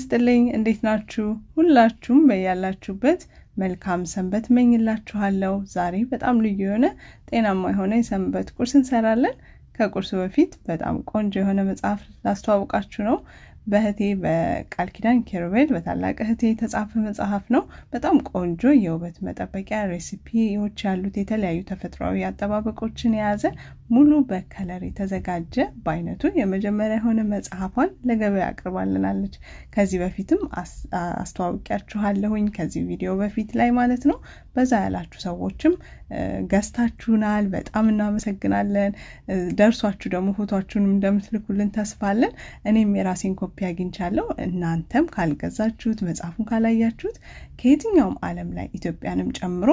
ይስጥልኝ። እንዴት ናችሁ? ሁላችሁም በያላችሁበት መልካም ሰንበት መኝላችኋለሁ። ዛሬ በጣም ልዩ የሆነ ጤናማ የሆነ የሰንበት ቁርስ እንሰራለን። ከቁርሱ በፊት በጣም ቆንጆ የሆነ መጽሐፍ ላስተዋውቃችሁ ነው። በእህቴ በቃል ኪዳን ኬሩቤል በታላቅ እህቴ የተጻፈ መጽሐፍ ነው። በጣም ቆንጆ የውበት መጠበቂያ ሬሲፒዎች ያሉት የተለያዩ ተፈጥሯዊ አጠባበቆችን የያዘ ሙሉ በከለር የተዘጋጀ በአይነቱ የመጀመሪያ የሆነ መጽሐፏን ለገበያ አቅርባልናለች። ከዚህ በፊትም አስተዋውቂያችኋለሁኝ ከዚህ ቪዲዮ በፊት ላይ ማለት ነው። በዛ ያላችሁ ሰዎችም ገዝታችሁናል። በጣም እናመሰግናለን። ደርሷችሁ ደግሞ ፎቶችሁንም እንደምትልኩልን ተስፋለን። እኔም የራሴን ኮፒ አግኝቻለሁ። እናንተም ካልገዛችሁት፣ መጽሐፉን ካላያችሁት ከየትኛውም ዓለም ላይ ኢትዮጵያንም ጨምሮ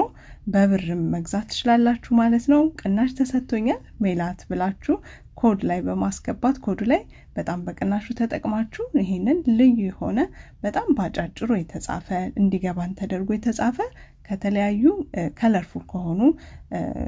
በብርም መግዛት ትችላላችሁ ማለት ነው። ቅናሽ ተሰጥቶኛል። ሜላት ብላችሁ ኮድ ላይ በማስገባት ኮዱ ላይ በጣም በቅናሹ ተጠቅማችሁ ይህንን ልዩ የሆነ በጣም ባጫጭሩ የተጻፈ እንዲገባን ተደርጎ የተጻፈ ከተለያዩ ከለርፉል ከሆኑ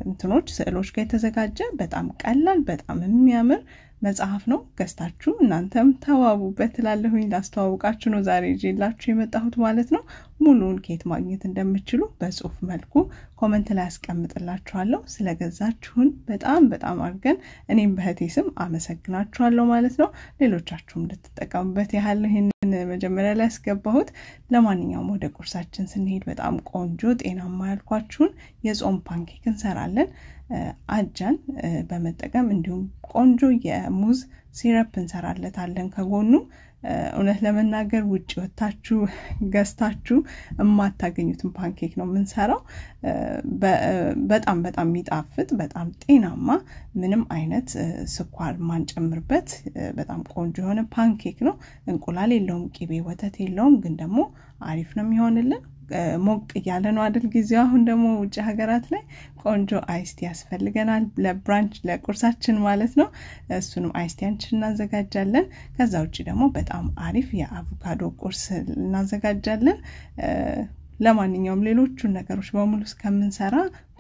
እንትኖች ስዕሎች ጋር የተዘጋጀ በጣም ቀላል በጣም የሚያምር መጽሐፍ ነው። ገዝታችሁ እናንተም ተዋቡበት ትላለሁኝ። ላስተዋውቃችሁ ነው ዛሬ ይዤላችሁ የመጣሁት ማለት ነው። ሙሉውን ኬት ማግኘት እንደምችሉ በጽሁፍ መልኩ ኮመንት ላይ ያስቀምጥላችኋለሁ። ስለገዛችሁን በጣም በጣም አድርገን እኔም በህቴ ስም አመሰግናችኋለሁ ማለት ነው። ሌሎቻችሁም እንድትጠቀሙበት ያህል ይህንን መጀመሪያ ላይ ያስገባሁት። ለማንኛውም ወደ ቁርሳችን ስንሄድ በጣም ቆንጆ ጤናማ ያልኳችሁን የጾም ፓንኬክ እንሰራለን። አጃን በመጠቀም እንዲሁም ቆንጆ የሙዝ ሲረፕ እንሰራለታለን ከጎኑ እውነት ለመናገር ውጭ ወታችሁ ገዝታችሁ የማታገኙትን ፓንኬክ ነው የምንሰራው። በጣም በጣም የሚጣፍጥ በጣም ጤናማ ምንም አይነት ስኳር ማንጨምርበት በጣም ቆንጆ የሆነ ፓንኬክ ነው። እንቁላል የለውም፣ ቂቤ ወተት የለውም፣ ግን ደግሞ አሪፍ ነው የሚሆንልን። ሞቅ እያለ ነው አድል ጊዜው። አሁን ደግሞ ውጭ ሀገራት ላይ ቆንጆ አይስቲ ያስፈልገናል ለብራንች ለቁርሳችን ማለት ነው። እሱንም አይስቲያንችን እናዘጋጃለን። ከዛ ውጭ ደግሞ በጣም አሪፍ የአቮካዶ ቁርስ እናዘጋጃለን። ለማንኛውም ሌሎቹን ነገሮች በሙሉ እስከምንሰራ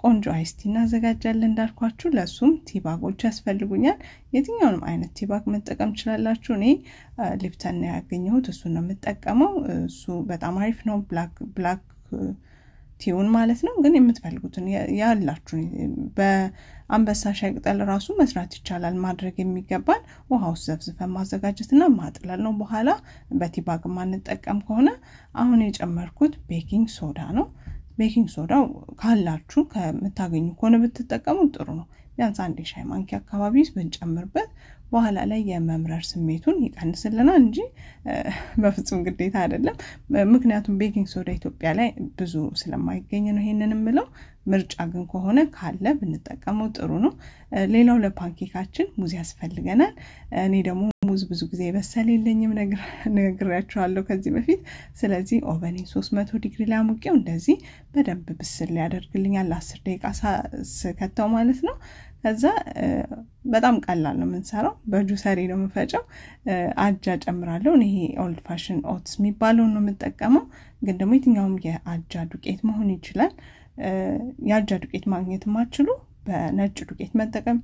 ቆንጆ አይስቲ እናዘጋጃለን። እንዳልኳችሁ ለሱም ቲባጎች ያስፈልጉኛል። የትኛውንም አይነት ቲባግ መጠቀም ትችላላችሁ። እኔ ሊፕተን ነው ያገኘሁት፣ እሱ ነው የምጠቀመው። እሱ በጣም አሪፍ ነው፣ ብላክ ቲውን ማለት ነው። ግን የምትፈልጉትን ያላችሁ በአንበሳ ሻይ ቅጠል ራሱ መስራት ይቻላል። ማድረግ የሚገባን ውሃ ውስጥ ዘፍዝፈን ማዘጋጀትና ማጥለል ነው። በኋላ በቲባግ ማንጠቀም ከሆነ አሁን የጨመርኩት ቤኪንግ ሶዳ ነው። ቤኪንግ ሶዳ ካላችሁ ከምታገኙ ከሆነ ብትጠቀሙ ጥሩ ነው። ቢያንስ አንድ የሻይ ማንኪያ አካባቢ ብንጨምርበት በኋላ ላይ የመምረር ስሜቱን ይቀንስልናል እንጂ በፍጹም ግዴታ አይደለም። ምክንያቱም ቤኪንግ ሶዳ ኢትዮጵያ ላይ ብዙ ስለማይገኝ ነው ይሄንን የምለው። ምርጫ ግን ከሆነ ካለ ብንጠቀመው ጥሩ ነው። ሌላው ለፓንኬካችን ሙዝ ያስፈልገናል። እኔ ደግሞ ሙዝ ብዙ ጊዜ የበሰለ የለኝም ነግሬያቸዋለሁ ከዚህ በፊት። ስለዚህ ኦቨኔ 300 ዲግሪ ላይ አሙቄው እንደዚህ በደንብ ብስል ያደርግልኛል። ለአስር ደቂቃ ስከተው ማለት ነው። ከዛ በጣም ቀላል ነው የምንሰራው። በጁሰሪ ነው የምፈጨው። አጃ ጨምራለሁ። ይሄ ኦልድ ፋሽን ኦትስ የሚባለውን ነው የምጠቀመው፣ ግን ደግሞ የትኛውም የአጃ ዱቄት መሆን ይችላል። የአጃ ዱቄት ማግኘት ማችሉ በነጭ ዱቄት መጠቀም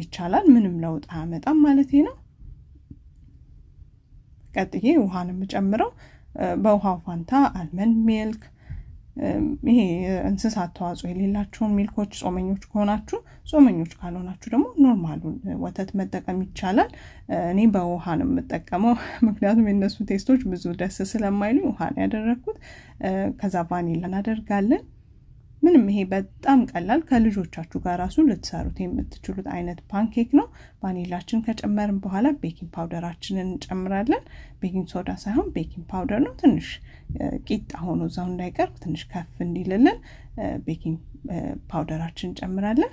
ይቻላል። ምንም ለውጥ አያመጣም ማለት ነው። ቀጥዬ ውሃን የምጨምረው በውሃ ፋንታ አልመንድ ሚልክ ይሄ እንስሳት ተዋጽኦ የሌላቸውን ሚልኮች ጾመኞች ከሆናችሁ፣ ጾመኞች ካልሆናችሁ ደግሞ ኖርማሉን ወተት መጠቀም ይቻላል። እኔ በውሃ ነው የምጠቀመው፣ ምክንያቱም የእነሱ ቴስቶች ብዙ ደስ ስለማይሉ ውሃ ነው ያደረግኩት። ከዛ ቫኒላ እናደርጋለን። ምንም ይሄ በጣም ቀላል ከልጆቻችሁ ጋር ራሱ ልትሰሩት የምትችሉት አይነት ፓንኬክ ነው። ቫኒላችን ከጨመርን በኋላ ቤኪንግ ፓውደራችንን እንጨምራለን። ቤኪንግ ሶዳ ሳይሆን ቤኪንግ ፓውደር ነው። ትንሽ ቂጣ ሆኖ እዛው እንዳይቀርብ ትንሽ ከፍ እንዲልልን ቤኪንግ ፓውደራችን እንጨምራለን።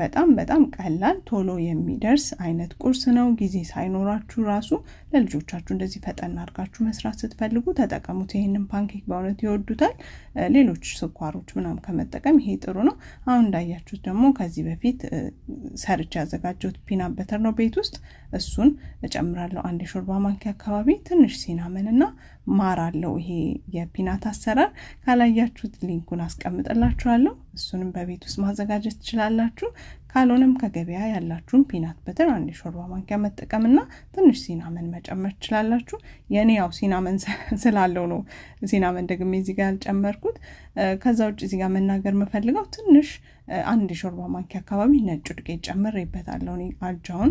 በጣም በጣም ቀላል ቶሎ የሚደርስ አይነት ቁርስ ነው። ጊዜ ሳይኖራችሁ ራሱ ለልጆቻችሁ እንደዚህ ፈጠን አድርጋችሁ መስራት ስትፈልጉ ተጠቀሙት። ይህንን ፓንኬክ በእውነት ይወዱታል። ሌሎች ስኳሮች ምናምን ከመጠቀም ይሄ ጥሩ ነው። አሁን እንዳያችሁት ደግሞ ከዚህ በፊት ሰርች ያዘጋጀሁት ፒናት በተር ነው ቤት ውስጥ እሱን እጨምራለሁ። አንድ የሾርባ ማንኪያ አካባቢ ትንሽ ሲናመን እና ማር አለው። ይሄ የፒናት አሰራር ካላያችሁት ሊንኩን አስቀምጥላችኋለሁ። እሱንም በቤት ውስጥ ማዘጋጀት ትችላላችሁ። ካልሆነም ከገበያ ያላችሁን ፒናት በትር አንድ የሾርባ ማንኪያ መጠቀምና ትንሽ ሲናመን መጨመር ትችላላችሁ። የእኔ ያው ሲናመን ስላለው ነው ሲናመን ደግሜ እዚህ ያልጨመርኩት። ከዛ ውጭ እዚህ መናገር የምፈልገው ትንሽ አንድ የሾርባ ማንኪያ አካባቢ ነጩ ዱቄት ጨምሬበታለሁ። አጃውን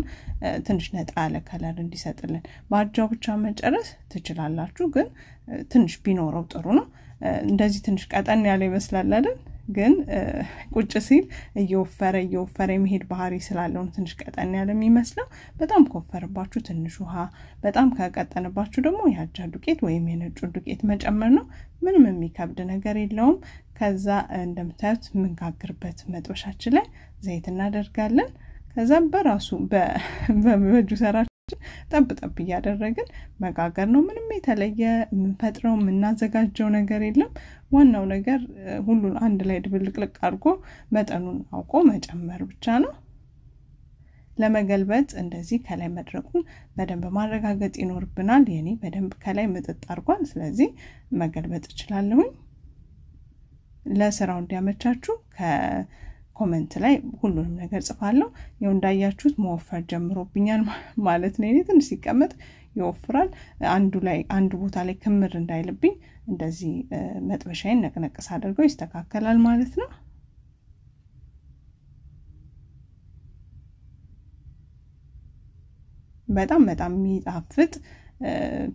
ትንሽ ነጣ ያለ ከለር እንዲሰጥልን። በአጃው ብቻ መጨረስ ትችላላችሁ፣ ግን ትንሽ ቢኖረው ጥሩ ነው። እንደዚህ ትንሽ ቀጠን ያለ ይመስላል አይደል? ግን ቁጭ ሲል እየወፈረ እየወፈረ የመሄድ ባህሪ ስላለውን ትንሽ ቀጠን ያለ የሚመስለው። በጣም ከወፈረባችሁ ትንሽ ውሃ፣ በጣም ከቀጠንባችሁ ደግሞ የአጃ ዱቄት ወይም የነጩ ዱቄት መጨመር ነው። ምንም የሚከብድ ነገር የለውም። ከዛ እንደምታዩት የምንጋግርበት መጥበሻችን ላይ ዘይት እናደርጋለን። ከዛ በራሱ በጁሰራ ጠብ ጠብ እያደረግን መጋገር ነው። ምንም የተለየ የምንፈጥረው የምናዘጋጀው ነገር የለም። ዋናው ነገር ሁሉን አንድ ላይ ድብልቅልቅ አድርጎ መጠኑን አውቆ መጨመር ብቻ ነው። ለመገልበጥ እንደዚህ ከላይ መድረቁን በደንብ ማረጋገጥ ይኖርብናል። የኔ በደንብ ከላይ ምጥጥ አድርጓል። ስለዚህ መገልበጥ እችላለሁኝ። ለስራው እንዲያመቻችሁ ኮመንት ላይ ሁሉንም ነገር ጽፋለሁ። ያው እንዳያችሁት መወፈር ጀምሮብኛል ማለት ነው። እኔ ትንሽ ሲቀመጥ ይወፍራል። አንዱ ላይ አንዱ ቦታ ላይ ክምር እንዳይልብኝ እንደዚህ መጥበሻዬን ነቅነቅስ አድርገው ይስተካከላል ማለት ነው። በጣም በጣም የሚጣፍጥ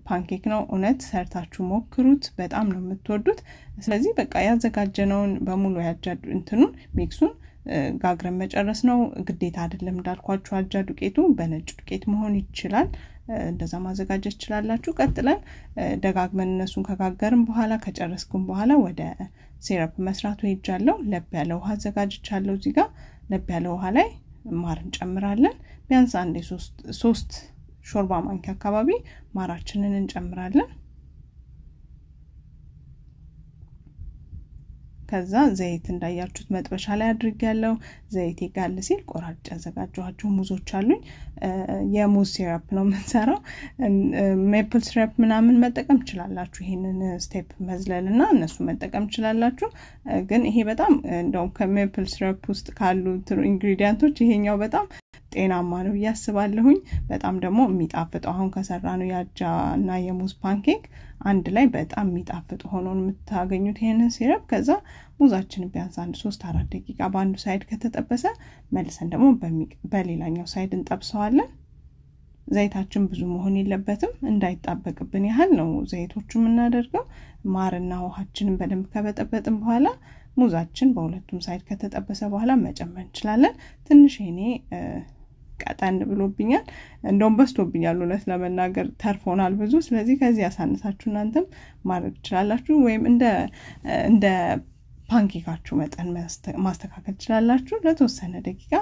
ፓንኬክ ነው። እውነት ሰርታችሁ ሞክሩት፣ በጣም ነው የምትወዱት። ስለዚህ በቃ ያዘጋጀነውን በሙሉ ያጃዱ እንትኑን ሚክሱን ጋግረን መጨረስ ነው። ግዴታ አይደለም እንዳልኳችሁ አጃ ዱቄቱ በነጭ ዱቄት መሆን ይችላል። እንደዛ ማዘጋጀት ይችላላችሁ። ቀጥለን ደጋግመን እነሱን ከጋገርን በኋላ ከጨረስኩን በኋላ ወደ ሴረፕ መስራቱ ሄጃለሁ። ለብ ያለ ውሃ አዘጋጅቻለሁ። እዚህ ጋር ለብ ያለ ውሃ ላይ ማር እንጨምራለን። ቢያንስ አንዴ ሶስት ሾርባ ማንኪያ አካባቢ ማራችንን እንጨምራለን። ከዛ ዘይት እንዳያችሁት መጥበሻ ላይ አድርግ ያለው ዘይት ይጋል ሲል ቆራጭ ያዘጋጀኋቸው ሙዞች አሉኝ። የሙዝ ሲራፕ ነው የምንሰራው። ሜፕል ሲራፕ ምናምን መጠቀም ችላላችሁ። ይህንን ስቴፕ መዝለል እና እነሱ መጠቀም ችላላችሁ። ግን ይሄ በጣም እንደውም ከሜፕል ሲራፕ ውስጥ ካሉ ኢንግሪዲያንቶች ይሄኛው በጣም ጤናማ ነው እያስባለሁኝ አስባለሁኝ። በጣም ደግሞ የሚጣፍጠው አሁን ከሰራ ነው የአጃ እና የሙዝ ፓንኬክ አንድ ላይ በጣም የሚጣፍጥ ሆኖ የምታገኙት ይህንን ሲረብ። ከዛ ሙዛችን ቢያንስ አንድ ሶስት አራት ደቂቃ በአንዱ ሳይድ ከተጠበሰ መልሰን ደግሞ በሌላኛው ሳይድ እንጠብሰዋለን። ዘይታችን ብዙ መሆን የለበትም። እንዳይጣበቅብን ያህል ነው ዘይቶቹ የምናደርገው። ማርና ውሃችንን በደንብ ከበጠበጥን በኋላ ሙዛችን በሁለቱም ሳይድ ከተጠበሰ በኋላ መጨመር እንችላለን። ትንሽ የኔ ቀጠን ብሎብኛል። እንደውም በስቶብኛል እውነት ለመናገር ተርፎናል ብዙ። ስለዚህ ከዚህ ያሳነሳችሁ እናንተም ማድረግ ትችላላችሁ፣ ወይም እንደ ፓንኬካችሁ መጠን ማስተካከል ትችላላችሁ። ለተወሰነ ደቂቃ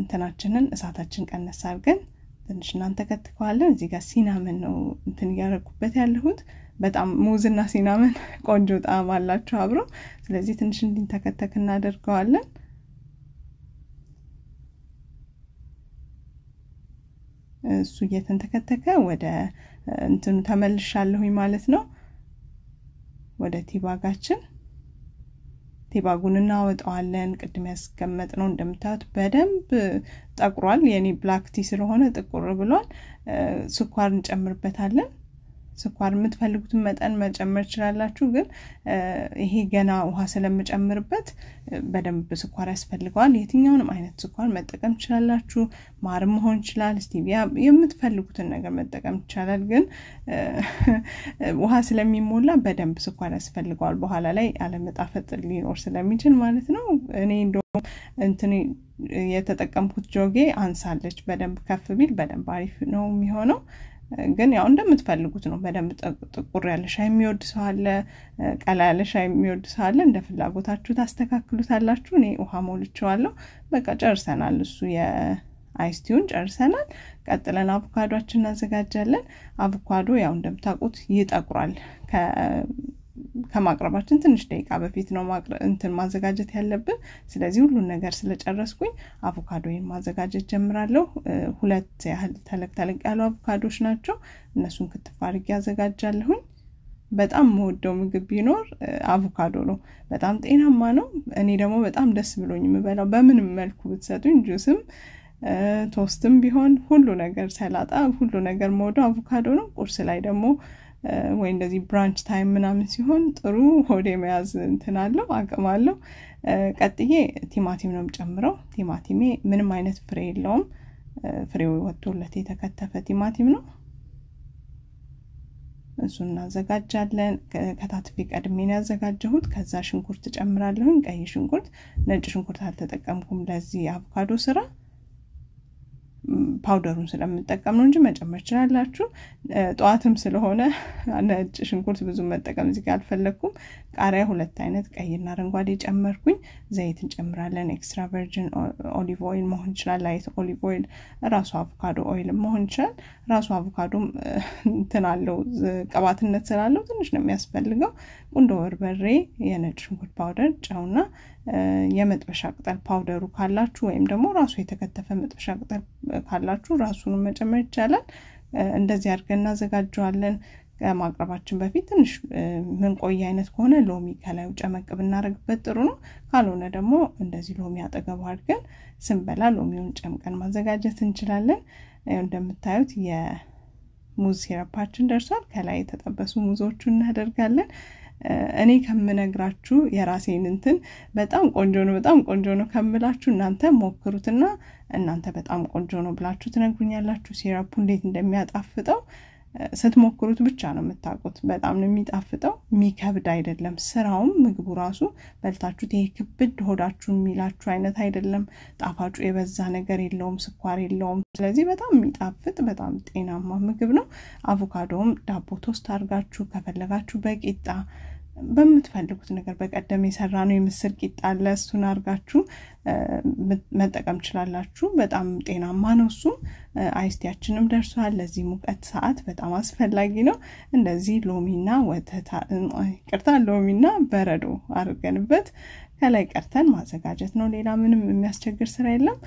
እንትናችንን እሳታችን ቀነስ አድርገን ትንሽ ከትከዋለን እዚህ ጋር ሲናመን ነው እንትን እያደረጉበት ያለሁት። በጣም ሙዝና ሲናመን ቆንጆ ጣዕም አላቸው አብረው። ስለዚህ ትንሽ እንዲንተከተክ እናደርገዋለን። እሱ እየተንተከተከ ወደ እንትኑ ተመልሻለሁኝ ማለት ነው። ወደ ቲባጋችን ቲባጉን እናወጣዋለን። ቅድም ያስቀመጥ ነው እንደምታዩት በደንብ ጠቁሯል። የኔ ብላክ ቲ ስለሆነ ጥቁር ብሏል። ስኳር እንጨምርበታለን። ስኳር የምትፈልጉትን መጠን መጨመር ትችላላችሁ። ግን ይሄ ገና ውሃ ስለምጨምርበት በደንብ ስኳር ያስፈልገዋል። የትኛውንም አይነት ስኳር መጠቀም ትችላላችሁ። ማር መሆን ይችላል፣ ስቲቪያ፣ የምትፈልጉትን ነገር መጠቀም ይቻላል። ግን ውሃ ስለሚሞላ በደንብ ስኳር ያስፈልገዋል። በኋላ ላይ አለመጣፈጥ ሊኖር ስለሚችል ማለት ነው። እኔ እንደውም እንትን የተጠቀምኩት ጆጌ አንሳለች። በደንብ ከፍ ቢል በደንብ አሪፍ ነው የሚሆነው። ግን ያው እንደምትፈልጉት ነው። በደንብ ጥቁር ያለ ሻይ የሚወድ ሰው አለ፣ ቀላ ያለ ሻይ የሚወድ ሰው አለ። እንደ ፍላጎታችሁ ታስተካክሉታላችሁ። እኔ ውሃ ሞልቼዋለሁ። በቃ ጨርሰናል። እሱ የአይስቲውን ጨርሰናል። ቀጥለን አቮካዶችን እናዘጋጃለን። አቮካዶ ያው እንደምታውቁት ይጠቁራል ከማቅረባችን ትንሽ ደቂቃ በፊት ነው እንትን ማዘጋጀት ያለብን። ስለዚህ ሁሉን ነገር ስለጨረስኩኝ አቮካዶዬን ማዘጋጀት ጀምራለሁ። ሁለት ያህል ተለቅ ተለቅ ያሉ አቮካዶች ናቸው። እነሱን ክትፍ አድርጌ አዘጋጃለሁኝ። በጣም መወደው ምግብ ቢኖር አቮካዶ ነው። በጣም ጤናማ ነው። እኔ ደግሞ በጣም ደስ ብሎኝ የምበላው በምንም መልኩ ብትሰጡኝ፣ ጁስም፣ ቶስትም ቢሆን ሁሉ ነገር ሰላጣ፣ ሁሉ ነገር መወደው አቮካዶ ነው። ቁርስ ላይ ደግሞ ወይ እንደዚህ ብራንች ታይም ምናምን ሲሆን ጥሩ ሆዴ መያዝ እንትን አለው አቅም አለው። ቀጥዬ ቲማቲም ነው የምጨምረው። ቲማቲሜ ምንም አይነት ፍሬ የለውም። ፍሬው ወጥቶለት የተከተፈ ቲማቲም ነው። እሱን እናዘጋጃለን። ከታትፌ ቀድሜ ነው ያዘጋጀሁት። ከዛ ሽንኩርት ጨምራለሁኝ። ቀይ ሽንኩርት፣ ነጭ ሽንኩርት አልተጠቀምኩም ለዚህ አቮካዶ ስራ ፓውደሩን ስለምንጠቀም ነው እንጂ መጨመር ችላላችሁ። ጠዋትም ስለሆነ ነጭ ሽንኩርት ብዙ መጠቀም እዚህ ጋር አልፈለግኩም። ቃሪያ ሁለት አይነት ቀይና አረንጓዴ ጨመርኩኝ። ዘይት እንጨምራለን። ኤክስትራ ቨርጅን ኦሊቭ ኦይል መሆን ይችላል። ላይት ኦሊቭ ኦይል፣ ራሱ አቮካዶ ኦይል መሆን ይችላል። ራሱ አቮካዶም እንትን ቅባትነት ስላለው ትንሽ ነው የሚያስፈልገው። ቁንዶ በርበሬ፣ የነጭ ሽንኩርት ፓውደር፣ ጨውና የመጥበሻ ቅጠል ፓውደሩ ካላችሁ ወይም ደግሞ ራሱ የተከተፈ መጥበሻ ቅጠል ካላችሁ ራሱን መጨመር ይቻላል። እንደዚህ አድርገን እናዘጋጀዋለን። ከማቅረባችን በፊት ትንሽ ምንቆይ አይነት ከሆነ ሎሚ ከላዩ ጨመቅ ብናደርግበት ጥሩ ነው። ካልሆነ ደግሞ እንደዚህ ሎሚ አጠገቡ አድርገን ስንበላ ሎሚውን ጨምቀን ማዘጋጀት እንችላለን። እንደምታዩት የሙዝ ሲረፓችን ደርሷል። ከላይ የተጠበሱ ሙዞቹ እናደርጋለን። እኔ ከምነግራችሁ የራሴን እንትን በጣም ቆንጆ ነው በጣም ቆንጆ ነው ከምላችሁ እናንተ ሞክሩትና እናንተ በጣም ቆንጆ ነው ብላችሁ ትነግሩኛላችሁ። ሲራፑ እንዴት እንደሚያጣፍጠው ስትሞክሩት ብቻ ነው የምታውቁት። በጣም ነው የሚጣፍጠው፣ የሚከብድ አይደለም። ስራውም ምግቡ ራሱ በልታችሁት ይሄ ክብድ ሆዳችሁ የሚላችሁ አይነት አይደለም። ጣፋጩ የበዛ ነገር የለውም፣ ስኳር የለውም። ስለዚህ በጣም የሚጣፍጥ በጣም ጤናማ ምግብ ነው። አቮካዶም ዳቦ ቶስት አድርጋችሁ ከፈለጋችሁ በቂጣ በምትፈልጉት ነገር በቀደም የሰራ ነው የምስር ቂጣ አለ። እሱን አድርጋችሁ መጠቀም ችላላችሁ። በጣም ጤናማ ነው። እሱም አይስቲያችንም ደርሷል። ለዚህ ሙቀት ሰዓት በጣም አስፈላጊ ነው። እንደዚህ ሎሚና ወተት ቅርታ ሎሚና በረዶ አድርገንበት ከላይ ቀርተን ማዘጋጀት ነው። ሌላ ምንም የሚያስቸግር ስራ የለም።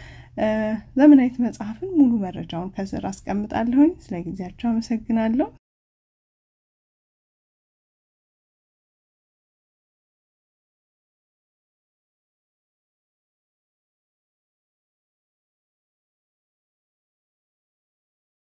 ዘመናዊት መጽሐፍን ሙሉ መረጃውን ከስር አስቀምጣለሁኝ። ስለ ጊዜያቸው አመሰግናለሁ።